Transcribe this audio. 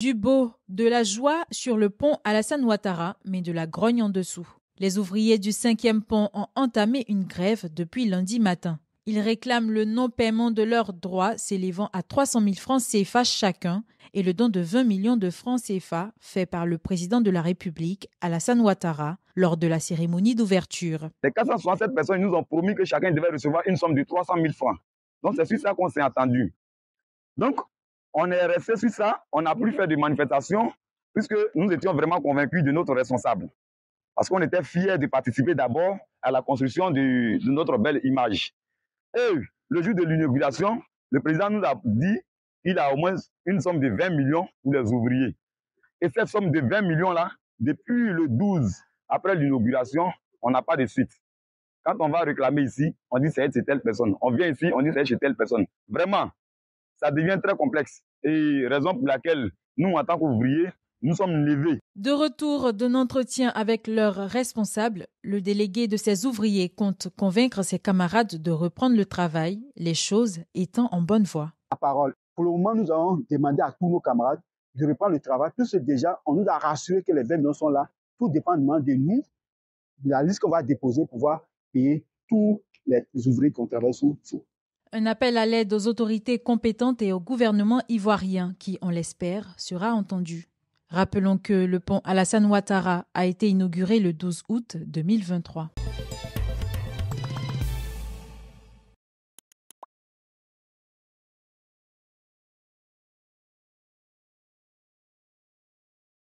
Du beau, de la joie sur le pont Alassane Ouattara, mais de la grogne en dessous. Les ouvriers du cinquième pont ont entamé une grève depuis lundi matin. Ils réclament le non-paiement de leurs droits s'élevant à 300 000 francs CFA chacun et le don de 20 millions de francs CFA fait par le président de la République, Alassane Ouattara, lors de la cérémonie d'ouverture. Les 467 personnes nous ont promis que chacun devait recevoir une somme de 300 000 francs. Donc c'est sur ça qu'on s'est attendu. Donc on est resté sur ça, on n'a plus mhm. fait de manifestation, puisque nous étions vraiment convaincus de notre responsable. Parce qu'on était fiers de participer d'abord à la construction de, notre belle image. Et le jour de l'inauguration, le président nous a dit qu'il a au moins une somme de 20 millions pour les ouvriers. Et cette somme de 20 millions-là, depuis le 12, après l'inauguration, on n'a pas de suite. Quand on va réclamer ici, on dit c'est telle personne. On vient ici, on dit c'est chez telle personne. Vraiment, ça devient très complexe. Et raison pour laquelle nous, en tant qu'ouvriers, nous sommes levés. De retour d'un entretien avec leurs responsables, le délégué de ces ouvriers compte convaincre ses camarades de reprendre le travail, les choses étant en bonne voie. La parole. Pour le moment, nous avons demandé à tous nos camarades de reprendre le travail, Tout puisque déjà, on nous a rassuré que les vêtements sont là, tout dépendamment de nous, la liste qu'on va déposer pour pouvoir payer tous les ouvriers travaillé travaille sous. Un appel à l'aide aux autorités compétentes et au gouvernement ivoirien qui, on l'espère, sera entendu. Rappelons que le pont Alassane Ouattara a été inauguré le 12 août 2023.